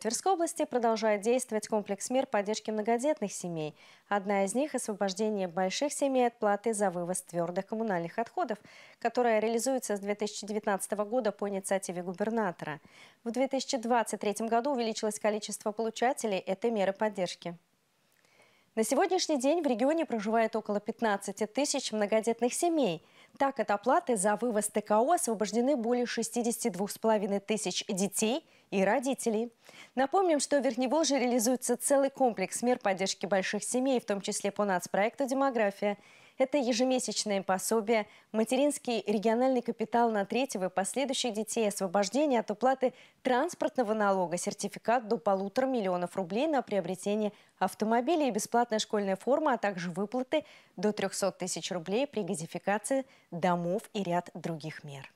В Тверской области продолжает действовать комплекс мер поддержки многодетных семей. Одна из них – освобождение больших семей от платы за вывоз твердых коммунальных отходов, которая реализуется с 2019 года по инициативе губернатора. В 2023 году увеличилось количество получателей этой меры поддержки. На сегодняшний день в регионе проживает около 15 тысяч многодетных семей – так, от оплаты за вывоз ТКО освобождены более 62,5 тысяч детей и родителей. Напомним, что в Верхневолжье реализуется целый комплекс мер поддержки больших семей, в том числе по нацпроекту «Демография». Это ежемесячные пособия, материнский региональный капитал на третьего и последующих детей, освобождение от уплаты транспортного налога, сертификат до полутора миллионов рублей на приобретение автомобилей, бесплатная школьная форма, а также выплаты до 300 тысяч рублей при газификации домов и ряд других мер.